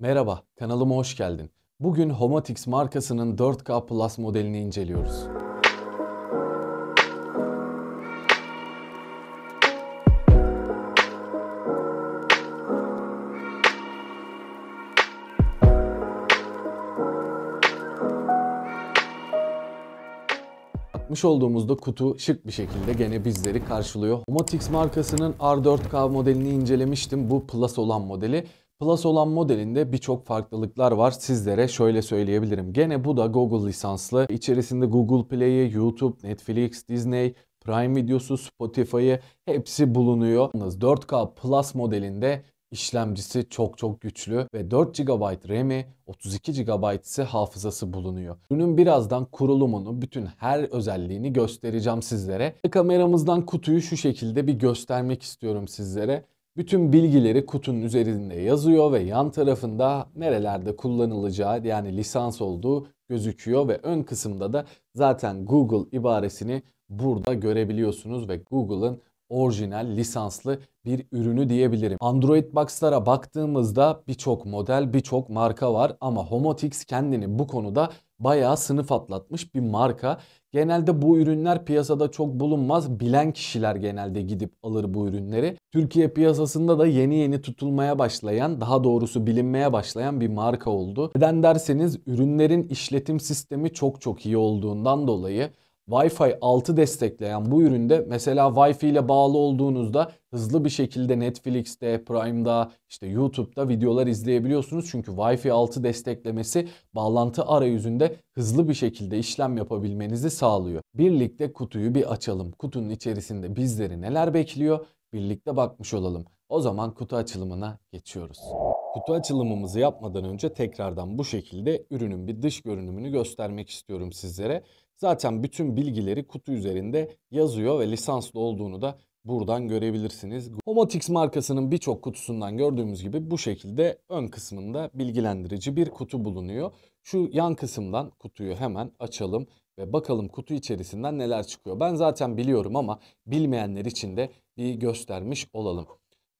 Merhaba, kanalıma hoş geldin. Bugün Homatix markasının 4K Plus modelini inceliyoruz. Yapmış olduğumuzda kutu şık bir şekilde gene bizleri karşılıyor. Homatix markasının R4K modelini incelemiştim. Bu Plus olan modeli. Plus olan modelinde birçok farklılıklar var. Sizlere şöyle söyleyebilirim. Gene bu da Google lisanslı. İçerisinde Google Play'i, YouTube, Netflix, Disney, Prime videosu, Spotify'ı hepsi bulunuyor. 4K Plus modelinde işlemcisi çok çok güçlü ve 4 GB RAM'i 32 GB ise hafızası bulunuyor. Ürünün birazdan kurulumunu, bütün her özelliğini göstereceğim sizlere. Kameramızdan kutuyu şu şekilde bir göstermek istiyorum sizlere. Bütün bilgileri kutunun üzerinde yazıyor ve yan tarafında nerelerde kullanılacağı yani lisans olduğu gözüküyor ve ön kısımda da zaten Google ibaresini burada görebiliyorsunuz ve Google'ın orijinal lisanslı bir ürünü diyebilirim. Android Box'lara baktığımızda birçok model, birçok marka var ama Homotix kendini bu konuda bayağı sınıf atlatmış bir marka. Genelde bu ürünler piyasada çok bulunmaz. Bilen kişiler genelde gidip alır bu ürünleri. Türkiye piyasasında da yeni yeni tutulmaya başlayan, daha doğrusu bilinmeye başlayan bir marka oldu. Neden derseniz ürünlerin işletim sistemi çok çok iyi olduğundan dolayı Wi-Fi 6 destekleyen bu üründe mesela Wi-Fi ile bağlı olduğunuzda hızlı bir şekilde Netflix'te, Prime'da, işte YouTube'da videolar izleyebiliyorsunuz. Çünkü Wi-Fi 6 desteklemesi bağlantı arayüzünde hızlı bir şekilde işlem yapabilmenizi sağlıyor. Birlikte kutuyu bir açalım. Kutunun içerisinde bizleri neler bekliyor? Birlikte bakmış olalım. O zaman kutu açılımına geçiyoruz. Kutu açılımımızı yapmadan önce tekrardan bu şekilde ürünün bir dış görünümünü göstermek istiyorum sizlere. Zaten bütün bilgileri kutu üzerinde yazıyor ve lisanslı olduğunu da buradan görebilirsiniz. Homotix markasının birçok kutusundan gördüğümüz gibi bu şekilde ön kısmında bilgilendirici bir kutu bulunuyor. Şu yan kısımdan kutuyu hemen açalım ve bakalım kutu içerisinden neler çıkıyor. Ben zaten biliyorum ama bilmeyenler için de bir göstermiş olalım.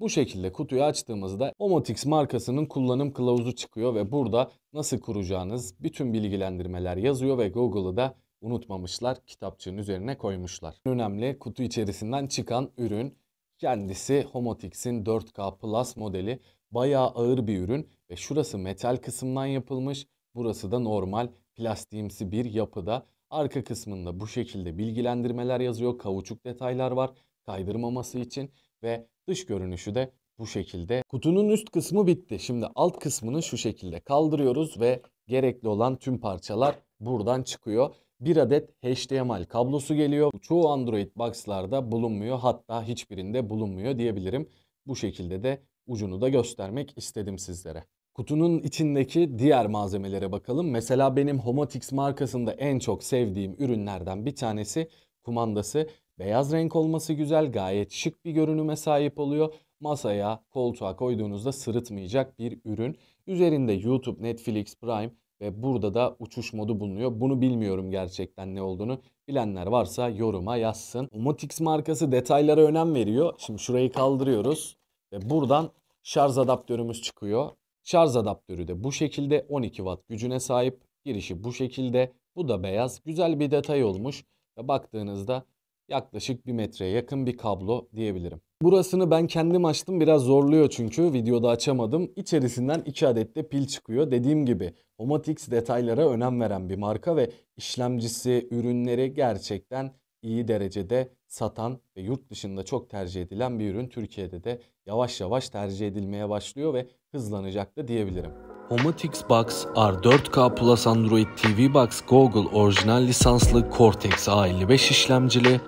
Bu şekilde kutuyu açtığımızda Omotix markasının kullanım kılavuzu çıkıyor ve burada nasıl kuracağınız bütün bilgilendirmeler yazıyor ve Google'ı da unutmamışlar. Kitapçığın üzerine koymuşlar. Önemli kutu içerisinden çıkan ürün kendisi Homotix'in 4K Plus modeli. Bayağı ağır bir ürün ve şurası metal kısımdan yapılmış. Burası da normal plastiğimsi bir yapıda. Arka kısmında bu şekilde bilgilendirmeler yazıyor. kavuçuk detaylar var kaydırmaması için ve dış görünüşü de bu şekilde. Kutunun üst kısmı bitti. Şimdi alt kısmını şu şekilde kaldırıyoruz ve gerekli olan tüm parçalar buradan çıkıyor bir adet HDMI kablosu geliyor. Çoğu Android box'larda bulunmuyor hatta hiçbirinde bulunmuyor diyebilirim. Bu şekilde de ucunu da göstermek istedim sizlere. Kutunun içindeki diğer malzemelere bakalım. Mesela benim Homotix markasında en çok sevdiğim ürünlerden bir tanesi kumandası. Beyaz renk olması güzel, gayet şık bir görünüme sahip oluyor. Masaya, koltuğa koyduğunuzda sırıtmayacak bir ürün. Üzerinde YouTube, Netflix, Prime ve burada da uçuş modu bulunuyor. Bunu bilmiyorum gerçekten ne olduğunu. Bilenler varsa yoruma yazsın. Omotix markası detaylara önem veriyor. Şimdi şurayı kaldırıyoruz. Ve buradan şarj adaptörümüz çıkıyor. Şarj adaptörü de bu şekilde 12 watt gücüne sahip. Girişi bu şekilde. Bu da beyaz. Güzel bir detay olmuş. Ve baktığınızda yaklaşık 1 metreye yakın bir kablo diyebilirim. Burasını ben kendim açtım biraz zorluyor çünkü videoda açamadım. İçerisinden 2 adet de pil çıkıyor. Dediğim gibi Omatix detaylara önem veren bir marka ve işlemcisi, ürünleri gerçekten iyi derecede satan ve yurt dışında çok tercih edilen bir ürün Türkiye'de de yavaş yavaş tercih edilmeye başlıyor ve hızlanacak da diyebilirim. Homatix Box R4K Plus Android TV Box Google orijinal lisanslı Cortex A55 işlemcili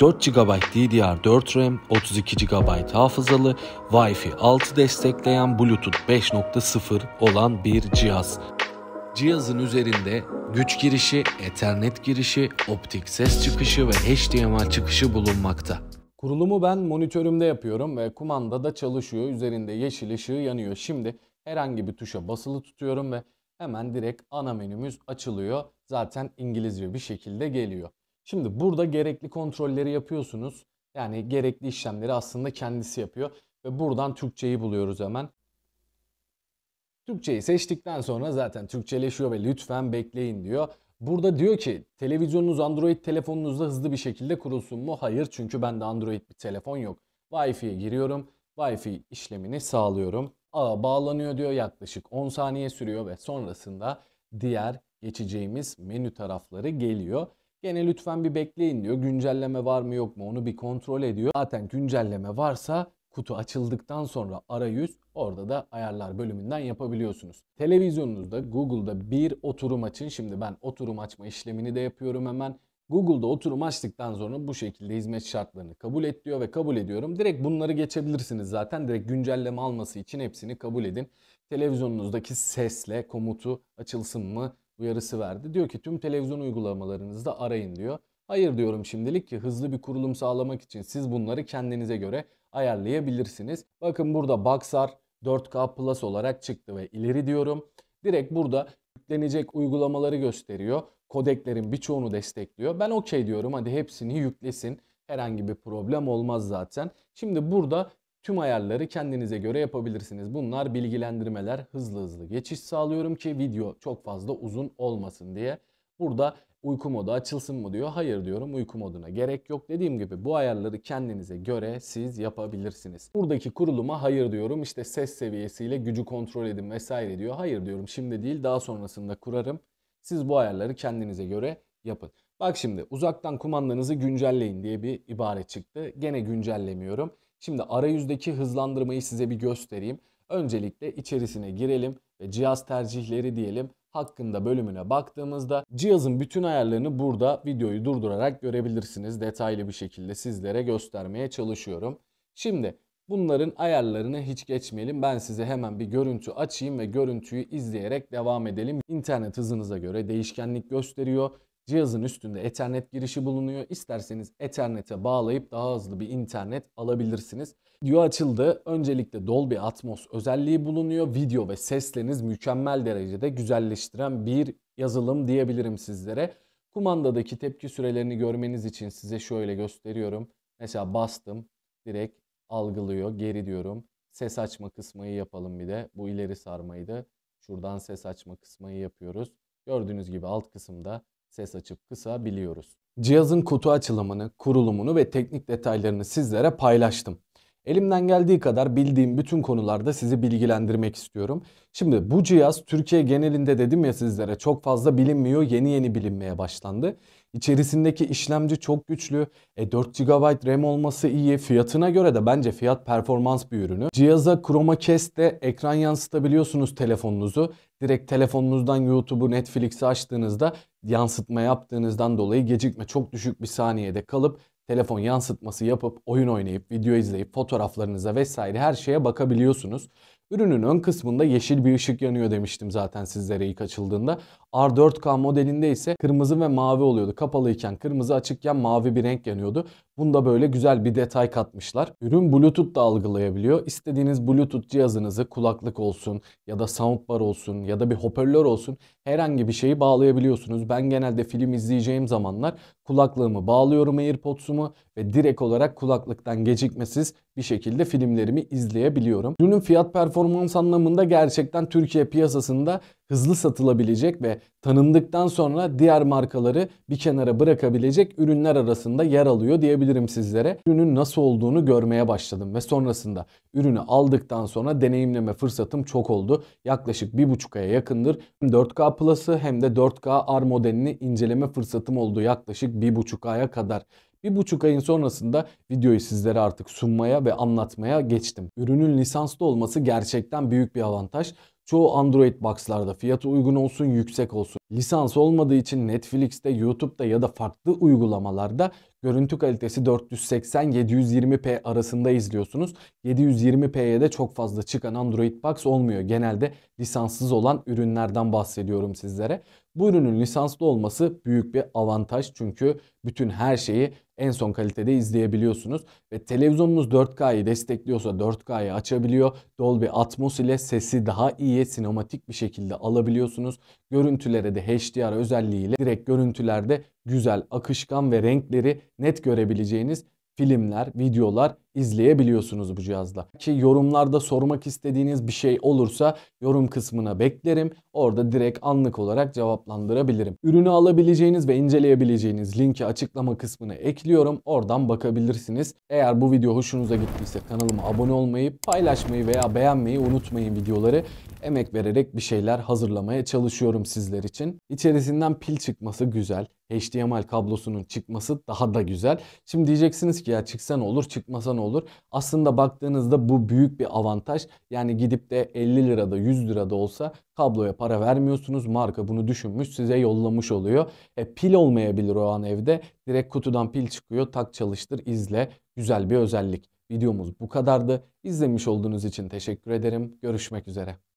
4 GB DDR4 RAM, 32 GB hafızalı, Wi-Fi 6 destekleyen Bluetooth 5.0 olan bir cihaz. Cihazın üzerinde güç girişi, Ethernet girişi, optik ses çıkışı ve HDMI çıkışı bulunmakta. Kurulumu ben monitörümde yapıyorum ve kumanda da çalışıyor. Üzerinde yeşil ışığı yanıyor. Şimdi herhangi bir tuşa basılı tutuyorum ve hemen direkt ana menümüz açılıyor. Zaten İngilizce bir şekilde geliyor. Şimdi burada gerekli kontrolleri yapıyorsunuz. Yani gerekli işlemleri aslında kendisi yapıyor. Ve buradan Türkçeyi buluyoruz hemen. Türkçeyi seçtikten sonra zaten Türkçeleşiyor ve lütfen bekleyin diyor. Burada diyor ki televizyonunuz Android telefonunuzda hızlı bir şekilde kurulsun mu? Hayır çünkü bende Android bir telefon yok. Wi-Fi'ye giriyorum. Wi-Fi işlemini sağlıyorum. Ağa bağlanıyor diyor yaklaşık 10 saniye sürüyor ve sonrasında diğer geçeceğimiz menü tarafları geliyor. Gene lütfen bir bekleyin diyor. Güncelleme var mı yok mu onu bir kontrol ediyor. Zaten güncelleme varsa kutu açıldıktan sonra arayüz orada da ayarlar bölümünden yapabiliyorsunuz. Televizyonunuzda Google'da bir oturum açın. Şimdi ben oturum açma işlemini de yapıyorum hemen. Google'da oturum açtıktan sonra bu şekilde hizmet şartlarını kabul et diyor ve kabul ediyorum. Direkt bunları geçebilirsiniz zaten. Direkt güncelleme alması için hepsini kabul edin. Televizyonunuzdaki sesle komutu açılsın mı uyarısı verdi. Diyor ki tüm televizyon uygulamalarınızda arayın diyor. Hayır diyorum şimdilik ki hızlı bir kurulum sağlamak için siz bunları kendinize göre ayarlayabilirsiniz. Bakın burada Boxar 4K Plus olarak çıktı ve ileri diyorum. Direkt burada yüklenecek uygulamaları gösteriyor. Kodeklerin birçoğunu destekliyor. Ben okey diyorum hadi hepsini yüklesin. Herhangi bir problem olmaz zaten. Şimdi burada Tüm ayarları kendinize göre yapabilirsiniz. Bunlar bilgilendirmeler. Hızlı hızlı geçiş sağlıyorum ki video çok fazla uzun olmasın diye. Burada uyku modu açılsın mı diyor. Hayır diyorum uyku moduna gerek yok. Dediğim gibi bu ayarları kendinize göre siz yapabilirsiniz. Buradaki kuruluma hayır diyorum. İşte ses seviyesiyle gücü kontrol edin vesaire diyor. Hayır diyorum şimdi değil daha sonrasında kurarım. Siz bu ayarları kendinize göre yapın. Bak şimdi uzaktan kumandanızı güncelleyin diye bir ibare çıktı. Gene güncellemiyorum. Şimdi arayüzdeki hızlandırmayı size bir göstereyim. Öncelikle içerisine girelim ve cihaz tercihleri diyelim hakkında bölümüne baktığımızda cihazın bütün ayarlarını burada videoyu durdurarak görebilirsiniz. Detaylı bir şekilde sizlere göstermeye çalışıyorum. Şimdi bunların ayarlarını hiç geçmeyelim. Ben size hemen bir görüntü açayım ve görüntüyü izleyerek devam edelim. İnternet hızınıza göre değişkenlik gösteriyor. Cihazın üstünde Ethernet girişi bulunuyor. İsterseniz Ethernet'e bağlayıp daha hızlı bir internet alabilirsiniz. Yu açıldı. Öncelikle Dolby Atmos özelliği bulunuyor. Video ve sesleriniz mükemmel derecede güzelleştiren bir yazılım diyebilirim sizlere. Kumandadaki tepki sürelerini görmeniz için size şöyle gösteriyorum. Mesela bastım direkt algılıyor. Geri diyorum. Ses açma kısmayı yapalım bir de. Bu ileri sarmaydı. Şuradan ses açma kısmayı yapıyoruz. Gördüğünüz gibi alt kısımda ses açıp kısa biliyoruz. Cihazın kutu açılımını, kurulumunu ve teknik detaylarını sizlere paylaştım. Elimden geldiği kadar bildiğim bütün konularda sizi bilgilendirmek istiyorum. Şimdi bu cihaz Türkiye genelinde dedim ya sizlere çok fazla bilinmiyor, yeni yeni bilinmeye başlandı. İçerisindeki işlemci çok güçlü. E, 4 GB RAM olması iyi. Fiyatına göre de bence fiyat performans bir ürünü. Cihaza ChromaCast'te ekran yansıtabiliyorsunuz telefonunuzu. Direkt telefonunuzdan YouTube'u, Netflix'i açtığınızda yansıtma yaptığınızdan dolayı gecikme çok düşük bir saniyede kalıp telefon yansıtması yapıp oyun oynayıp video izleyip fotoğraflarınıza vesaire her şeye bakabiliyorsunuz. Ürünün ön kısmında yeşil bir ışık yanıyor demiştim zaten sizlere ilk açıldığında. R4K modelinde ise kırmızı ve mavi oluyordu. Kapalıyken kırmızı açıkken mavi bir renk yanıyordu. Bunda böyle güzel bir detay katmışlar. Ürün Bluetooth da algılayabiliyor. İstediğiniz Bluetooth cihazınızı kulaklık olsun ya da soundbar olsun ya da bir hoparlör olsun herhangi bir şeyi bağlayabiliyorsunuz. Ben genelde film izleyeceğim zamanlar kulaklığımı bağlıyorum AirPods'umu ve direkt olarak kulaklıktan gecikmesiz bir şekilde filmlerimi izleyebiliyorum. Ürünün fiyat performans anlamında gerçekten Türkiye piyasasında hızlı satılabilecek ve tanındıktan sonra diğer markaları bir kenara bırakabilecek ürünler arasında yer alıyor diyebilirim sizlere. Ürünün nasıl olduğunu görmeye başladım ve sonrasında ürünü aldıktan sonra deneyimleme fırsatım çok oldu. Yaklaşık bir buçuk aya yakındır. 4K Plus'ı hem de 4K R modelini inceleme fırsatım oldu yaklaşık bir buçuk aya kadar. Bir buçuk ayın sonrasında videoyu sizlere artık sunmaya ve anlatmaya geçtim. Ürünün lisanslı olması gerçekten büyük bir avantaj. Çoğu Android box'larda fiyatı uygun olsun yüksek olsun. Lisans olmadığı için Netflix'te, YouTube'da ya da farklı uygulamalarda görüntü kalitesi 480-720p arasında izliyorsunuz. 720p'ye de çok fazla çıkan Android box olmuyor. Genelde lisanssız olan ürünlerden bahsediyorum sizlere. Bu ürünün lisanslı olması büyük bir avantaj çünkü bütün her şeyi en son kalitede izleyebiliyorsunuz. Ve televizyonunuz 4K'yı destekliyorsa 4K'yı açabiliyor. Dolby Atmos ile sesi daha iyi sinematik bir şekilde alabiliyorsunuz. Görüntülere de HDR özelliğiyle direkt görüntülerde güzel, akışkan ve renkleri net görebileceğiniz filmler, videolar izleyebiliyorsunuz bu cihazla. Ki yorumlarda sormak istediğiniz bir şey olursa yorum kısmına beklerim. Orada direkt anlık olarak cevaplandırabilirim. Ürünü alabileceğiniz ve inceleyebileceğiniz linki açıklama kısmına ekliyorum. Oradan bakabilirsiniz. Eğer bu video hoşunuza gittiyse kanalıma abone olmayı, paylaşmayı veya beğenmeyi unutmayın videoları. Emek vererek bir şeyler hazırlamaya çalışıyorum sizler için. İçerisinden pil çıkması güzel. HDMI kablosunun çıkması daha da güzel. Şimdi diyeceksiniz ki ya çıksa ne olur çıkmasa ne olur. Aslında baktığınızda bu büyük bir avantaj. Yani gidip de 50 lirada 100 lirada olsa kabloya para vermiyorsunuz. Marka bunu düşünmüş size yollamış oluyor. E, pil olmayabilir o an evde. Direkt kutudan pil çıkıyor. Tak çalıştır izle. Güzel bir özellik. Videomuz bu kadardı. İzlemiş olduğunuz için teşekkür ederim. Görüşmek üzere.